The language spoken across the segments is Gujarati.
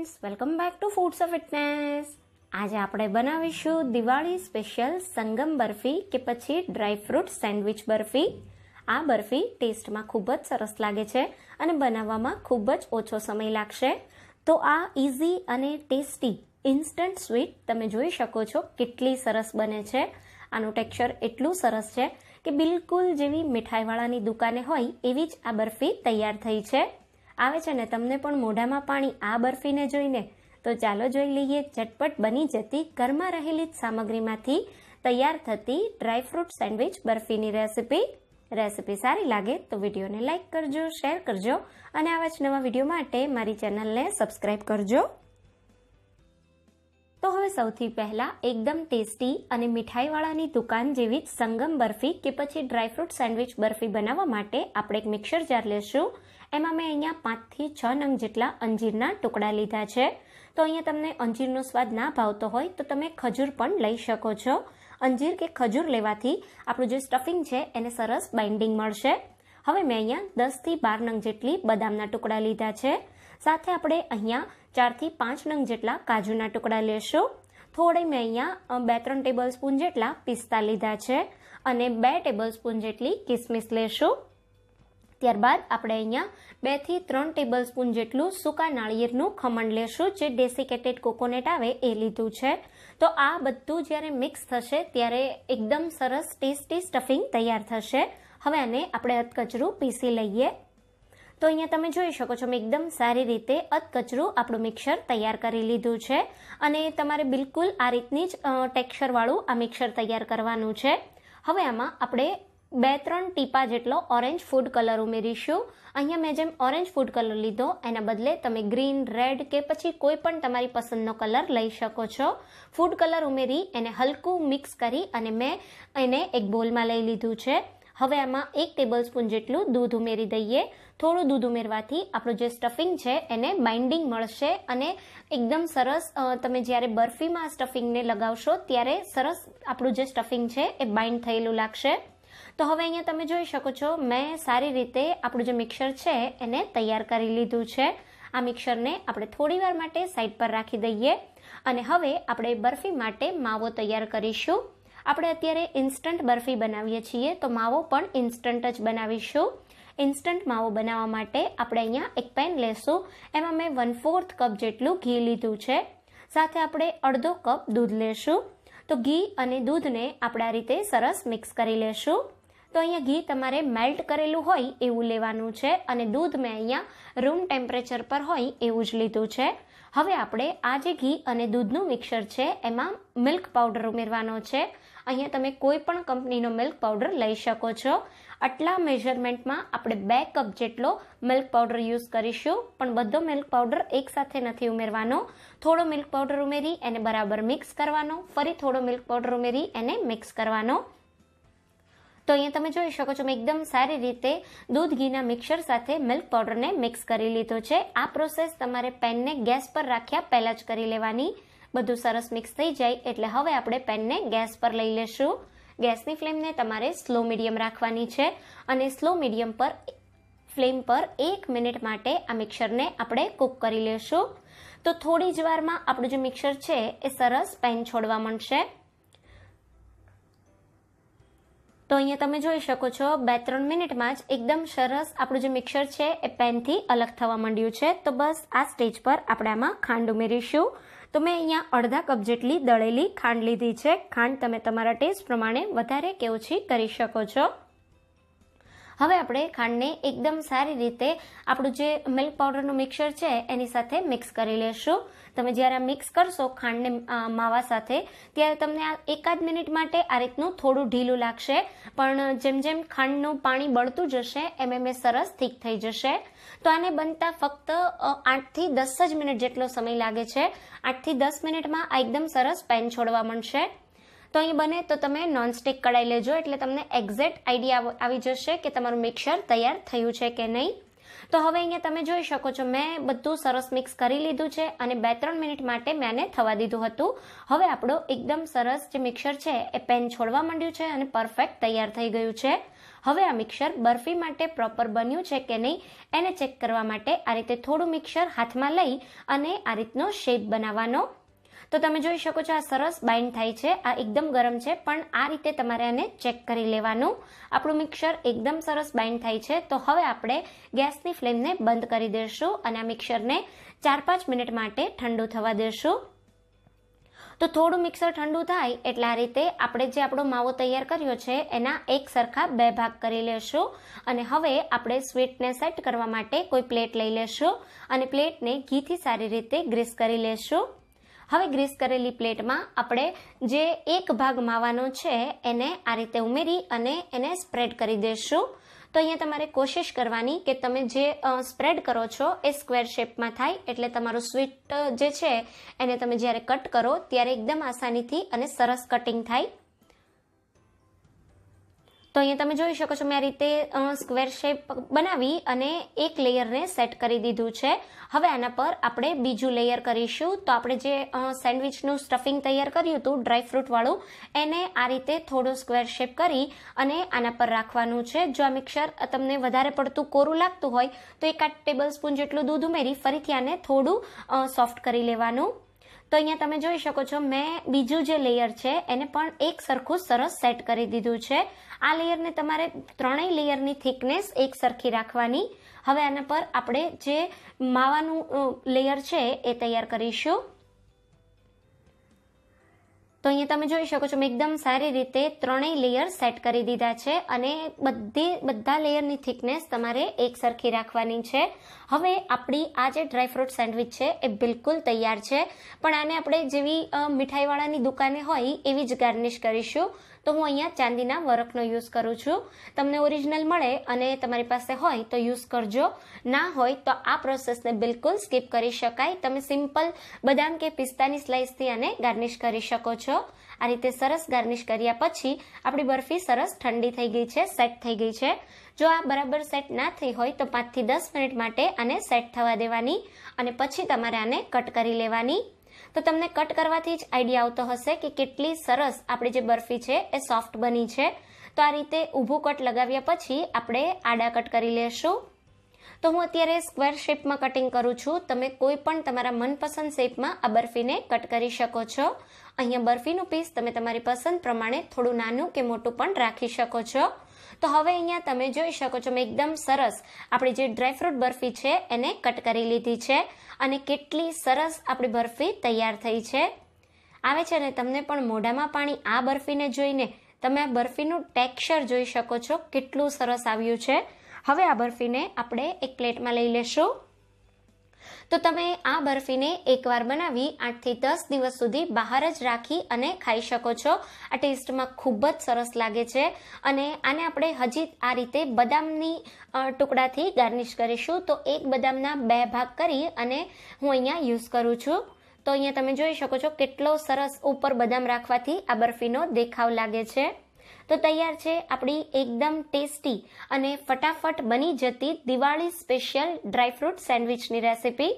friends welcome back to foods of fitness આજે આપણે બનાવીશું દિવાળી સ્પેશિયલ સંગમ બરફી કે પછી ડ્રાય ફ્રૂટ સેન્ડવિચ બરફી આ બરફી ટેસ્ટમાં ખૂબ જ સરસ લાગે છે અને બનાવવામાં ખૂબ જ ઓછો સમય લાગશે તો આ ઇઝી અને ટેસ્ટી ઇન્સ્ટન્ટ સ્વીટ તમે જોઈ શકો છો કેટલી સરસ બને છે આનું ટેક્સચર એટલું સરસ છે કે બિલકુલ જેવી મીઠાઈવાળાની દુકાને હોય એવી જ આ બરફી તૈયાર થઈ છે આવે છે ને તમને પણ મોઢામાં પાણી આ બરફીને જોઈને તો ચાલો જોઈ લઈએ ચટપટ બની જતી ઘરમાં રહેલી જ સામગ્રીમાંથી તૈયાર થતી ડ્રાયફ્રૂટ સેન્ડવિચ બરફીની રેસિપી રેસિપી સારી લાગે તો વિડીયોને લાઇક કરજો શેર કરજો અને આવા જ નવા વિડીયો માટે મારી ચેનલને સબસ્ક્રાઈબ કરજો તો હવે સૌથી પહેલાં એકદમ ટેસ્ટી અને મીઠાઈવાળાની દુકાન જેવી જ સંગમ બરફી કે પછી ડ્રાયફ્રૂટ સેન્ડવિચ બરફી બનાવવા માટે આપણે એક મિક્સર જાર લેશું એમાં મેં અહીંયા પાંચથી છ નંગ જેટલા અંજીરના ટુકડા લીધા છે તો અહીંયા તમને અંજીરનો સ્વાદ ના ભાવતો હોય તો તમે ખજૂર પણ લઈ શકો છો અંજીર કે ખજૂર લેવાથી આપણું જે સ્ટફિંગ છે એને સરસ બાઇન્ડિંગ મળશે હવે મેં અહીંયા દસથી બાર નંગ જેટલી બદામના ટુકડા લીધા છે સાથે આપણે અહીંયા ચારથી પાંચ નંગ જેટલા કાજુના ટુકડા લેશું થોડે મેં અહીંયા બે ત્રણ ટેબલ સ્પૂન જેટલા પિસ્તા લીધા છે અને બે ટેબલ સ્પૂન જેટલી કિસમિસ લેશું ત્યારબાદ આપણે અહીંયા બેથી ત્રણ ટેબલ સ્પૂન જેટલું સૂકા નાળિયેરનું ખમણ લેશું જે ડેસિકેટેડ કોકોનેટ આવે એ લીધું છે તો આ બધું જ્યારે મિક્સ થશે ત્યારે એકદમ સરસ ટેસ્ટી સ્ટફિંગ તૈયાર થશે હવે આને આપણે અધકચરું પીસી લઈએ તો અહીંયા તમે જોઈ શકો છો મેં એકદમ સારી રીતે અધકચરું આપણું મિક્સર તૈયાર કરી લીધું છે અને તમારે બિલકુલ આ રીતની જ ટેક્સરવાળું આ મિક્સર તૈયાર કરવાનું છે હવે આમાં આપણે બે ત્રણ ટીપા જેટલો ઓરેન્જ ફૂડ કલર ઉમેરીશું અહીંયા મેં જેમ ઓરેન્જ ફૂડ કલર લીધો એના બદલે તમે ગ્રીન રેડ કે પછી કોઈ પણ તમારી પસંદનો કલર લઈ શકો છો ફૂડ કલર ઉમેરી એને હલકું મિક્સ કરી અને મેં એને એક બોલમાં લઈ લીધું છે હવે આમાં એક ટેબલ સ્પૂન જેટલું દૂધ ઉમેરી દઈએ થોડું દૂધ ઉમેરવાથી આપણું જે સ્ટફિંગ છે એને બાઇન્ડિંગ મળશે અને એકદમ સરસ તમે જ્યારે બરફીમાં સ્ટફિંગને લગાવશો ત્યારે સરસ આપણું જે સ્ટફિંગ છે એ બાઇન્ડ થયેલું લાગશે તો હવે અહીંયા તમે જોઈ શકો છો મેં સારી રીતે આપણું જે મિક્સર છે એને તૈયાર કરી લીધું છે આ મિક્સરને આપણે થોડીવાર માટે સાઈડ પર રાખી દઈએ અને હવે આપણે બરફી માટે માવો તૈયાર કરીશું આપણે અત્યારે ઇન્સ્ટન્ટ બરફી બનાવીએ છીએ તો માવો પણ ઇન્સ્ટન્ટ જ બનાવીશું ઇન્સ્ટન્ટ માવો બનાવવા માટે આપણે અહીંયા એક પેન લેશું એમાં મેં વન ફોર્થ કપ જેટલું ઘી લીધું છે સાથે આપણે અડધો કપ દૂધ લેશું તો ઘી અને દૂધને આપણે આ રીતે સરસ મિક્સ કરી લેશું તો અહીંયા ઘી તમારે મેલ્ટ કરેલું હોય એવું લેવાનું છે અને દૂધ મેં અહીંયા રૂમ ટેમ્પરેચર પર હોય એવું જ લીધું છે હવે આપણે આ જે ઘી અને દૂધનું મિક્સર છે એમાં મિલ્ક પાવડર ઉમેરવાનો છે અહીંયા તમે કોઈ પણ કંપનીનો મિલ્ક પાવડર લઈ શકો છો આટલા મેઝરમેન્ટમાં આપણે બે કપ જેટલો મિલ્ક પાવડર યુઝ કરીશું પણ બધો મિલ્ક પાવડર એકસાથે નથી ઉમેરવાનો થોડો મિલ્ક પાવડર ઉમેરી એને બરાબર મિક્સ કરવાનો ફરી થોડો મિલ્ક પાવડર ઉમેરી એને મિક્સ કરવાનો તો અહીંયા તમે જોઈ શકો છો મેં એકદમ સારી રીતે દૂધ ઘીના મિક્સર સાથે મિલ્ક પાવડરને મિક્સ કરી લીધો છે આ પ્રોસેસ તમારે પેનને ગેસ પર રાખ્યા પહેલાં જ કરી લેવાની બધું સરસ મિક્સ થઈ જાય એટલે હવે આપણે પેનને ગેસ પર લઈ લેશું ગેસની ફ્લેમને તમારે સ્લો મીડિયમ રાખવાની છે અને સ્લો મીડિયમ પર ફ્લેમ પર એક મિનિટ માટે આ મિક્સરને આપણે કૂક કરી લેશું તો થોડી જ વારમાં આપણું જે મિક્સર છે એ સરસ પેન છોડવા માંડશે તો અહીંયા તમે જોઈ શકો છો બે ત્રણ મિનિટમાં જ એકદમ સરસ આપણું જે મિક્સર છે એ પેનથી અલગ થવા માંડ્યું છે તો બસ આ સ્ટેજ પર આપણે આમાં ખાંડ ઉમેરીશું તો મેં અહીંયા અડધા કપ જેટલી દળેલી ખાંડ લીધી છે ખાંડ તમે તમારા ટેસ્ટ પ્રમાણે વધારે કે ઓછી કરી શકો છો હવે આપણે ખાંડને એકદમ સારી રીતે આપણું જે મિલ્ક પાવડરનું મિક્સર છે એની સાથે મિક્સ કરી લેશું તમે જ્યારે આ મિક્સ કરશો ખાંડને માવા સાથે ત્યારે તમને આ એકાદ મિનિટ માટે આ રીતનું થોડું ઢીલું લાગશે પણ જેમ જેમ ખાંડનું પાણી બળતું જશે એમ એમ એ સરસ થીક થઈ જશે તો આને બનતા ફક્ત આઠથી દસ જ મિનિટ જેટલો સમય લાગે છે આઠથી દસ મિનિટમાં આ એકદમ સરસ પેન છોડવા મળશે તો અહીં બને તો તમે નોનસ્ટિક કઢાઈ લેજો એટલે તમને એક્ઝેક્ટ આઈડિયા આવી જશે કે તમારું મિક્સર તૈયાર થયું છે કે નહીં તો હવે અહીંયા તમે જોઈ શકો છો મેં બધું સરસ મિક્સ કરી લીધું છે અને બે ત્રણ મિનિટ માટે મેં આને થવા દીધું હતું હવે આપણો એકદમ સરસ જે મિક્સર છે એ પેન છોડવા માંડ્યું છે અને પરફેક્ટ તૈયાર થઈ ગયું છે હવે આ મિક્સર બરફી માટે પ્રોપર બન્યું છે કે નહીં એને ચેક કરવા માટે આ રીતે થોડું મિક્સર હાથમાં લઈ અને આ રીતનો શેપ બનાવવાનો તો તમે જોઈ શકો છો આ સરસ બાઇન્ડ થાય છે આ એકદમ ગરમ છે પણ આ રીતે તમારે આને ચેક કરી લેવાનું આપણું મિક્સર એકદમ સરસ બાઇન્ડ થાય છે તો હવે આપણે ગેસની ફ્લેમને બંધ કરી દઈશું અને આ મિક્સરને ચાર પાંચ મિનિટ માટે ઠંડુ થવા દઈશું તો થોડું મિક્સર ઠંડુ થાય એટલે આ રીતે આપણે જે આપણો માવો તૈયાર કર્યો છે એના એક સરખા બે ભાગ કરી લેશું અને હવે આપણે સ્વીટને સેટ કરવા માટે કોઈ પ્લેટ લઈ લેશું અને પ્લેટને ઘીથી સારી રીતે ગ્રીસ કરી લેશું હવે ગ્રીસ કરેલી પ્લેટમાં આપણે જે એક ભાગ માવાનો છે એને આ રીતે ઉમેરી અને એને સ્પ્રેડ કરી દેશું તો અહીંયા તમારે કોશિશ કરવાની કે તમે જે સ્પ્રેડ કરો છો એ સ્ક્વેર શેપમાં થાય એટલે તમારું સ્વીટ જે છે એને તમે જ્યારે કટ કરો ત્યારે એકદમ આસાનીથી અને સરસ કટિંગ થાય તો અહીંયા તમે જોઈ શકો છો મેં આ રીતે સ્ક્વેર શેપ બનાવી અને એક લેયરને સેટ કરી દીધું છે હવે આના પર આપણે બીજું લેયર કરીશું તો આપણે જે સેન્ડવિચનું સ્ટફિંગ તૈયાર કર્યું હતું ડ્રાયફ્રૂટવાળું એને આ રીતે થોડું સ્ક્વેર શેપ કરી અને આના પર રાખવાનું છે જો આ મિક્સર તમને વધારે પડતું કોરું લાગતું હોય તો એકાદ ટેબલ સ્પૂન જેટલું દૂધ ઉમેરી ફરીથી આને થોડું સોફ્ટ કરી લેવાનું તો અહીંયા તમે જોઈ શકો છો મેં બીજું જે લેયર છે એને પણ એક સરખું સરસ સેટ કરી દીધું છે આ લેયરને તમારે ત્રણેય લેયરની થિકનેસ એક સરખી રાખવાની હવે આના પર આપણે જે માવાનું લેયર છે એ તૈયાર કરીશું તો અહીંયા તમે જોઈ શકો છો મેં એકદમ સારી રીતે ત્રણેય લેયર સેટ કરી દીધા છે અને બધી બધા લેયરની થિકનેસ તમારે એક સરખી રાખવાની છે હવે આપણી આ જે ડ્રાયફ્રૂટ સેન્ડવિચ છે એ બિલકુલ તૈયાર છે પણ આને આપણે જેવી મીઠાઈવાળાની દુકાને હોય એવી જ ગાર્નિશ કરીશું તો હું અહીંયા ચાંદીના વરખનો યુઝ કરું છું તમને ઓરિજિનલ મળે અને તમારી પાસે હોય તો યુઝ કરજો ના હોય તો આ પ્રોસેસને બિલકુલ સ્કીપ કરી શકાય તમે સિમ્પલ બદામ કે પિસ્તાની સ્લાઇસથી આને ગાર્નિશ કરી શકો છો આ રીતે સરસ ગાર્નિશ કર્યા પછી આપણી બરફી સરસ ઠંડી થઈ ગઈ છે સેટ થઈ ગઈ છે જો આ બરાબર સેટ ના થઈ હોય તો પાંચથી દસ મિનિટ માટે આને સેટ થવા દેવાની અને પછી તમારે આને કટ કરી લેવાની તો તમને કટ કરવાથી જ આઈડિયા આવતો હશે કે કેટલી સરસ આપણી જે બરફી છે એ સોફ્ટ બની છે તો આ રીતે ઊભું કટ લગાવ્યા પછી આપણે આડા કટ કરી લેશું તો હું અત્યારે સ્ક્વેર શેપમાં કટિંગ કરું છું તમે કોઈ પણ તમારા મનપસંદ શેપમાં આ બરફીને કટ કરી શકો છો અહીંયા બરફીનું પીસ તમે તમારી પસંદ પ્રમાણે થોડું નાનું કે મોટું પણ રાખી શકો છો તો હવે અહીંયા તમે જોઈ શકો છો મેં એકદમ સરસ આપણી જે ડ્રાયફ્રૂટ બરફી છે એને કટ કરી લીધી છે અને કેટલી સરસ આપણી બરફી તૈયાર થઈ છે આવે છે ને તમને પણ મોઢામાં પાણી આ બરફીને જોઈને તમે આ બરફીનું ટેક્સચર જોઈ શકો છો કેટલું સરસ આવ્યું છે હવે આ બરફીને આપણે એક પ્લેટમાં લઈ લેશું તો તમે આ બરફીને એકવાર બનાવી આઠથી દસ દિવસ સુધી બહાર જ રાખી અને ખાઈ શકો છો આ ટેસ્ટમાં ખૂબ જ સરસ લાગે છે અને આને આપણે હજી આ રીતે બદામની ટુકડાથી ગાર્નિશ કરીશું તો એક બદામના બે ભાગ કરી અને હું અહીંયા યુઝ કરું છું તો અહીંયા તમે જોઈ શકો છો કેટલો સરસ ઉપર બદામ રાખવાથી આ બરફીનો દેખાવ લાગે છે તો તૈયાર છે આપણી એકદમ ટેસ્ટી અને ફટાફટ બની જતી દિવાળી સ્પેશિયલ ડ્રાયફ્રૂટ સેન્ડવિચની રેસીપી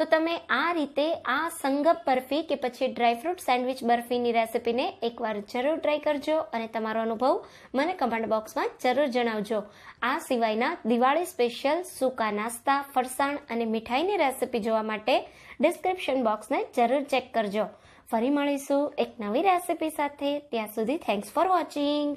તો તમે આ રીતે આ સંગપ બરફી કે પછી ડ્રાયફ્રૂટ સેન્ડવિચ બરફીની રેસીપીને એકવાર જરૂર ટ્રાય કરજો અને તમારો અનુભવ મને કમેન્ટ બોક્સમાં જરૂર જણાવજો આ સિવાયના દિવાળી સ્પેશિયલ સૂકા નાસ્તા ફરસાણ અને મીઠાઈની રેસીપી જોવા માટે ડિસ્ક્રિપ્શન બોક્સને જરૂર ચેક કરજો ફરી મળીશું એક નવી રેસીપી સાથે ત્યાં સુધી થેન્ક્સ ફોર વોચિંગ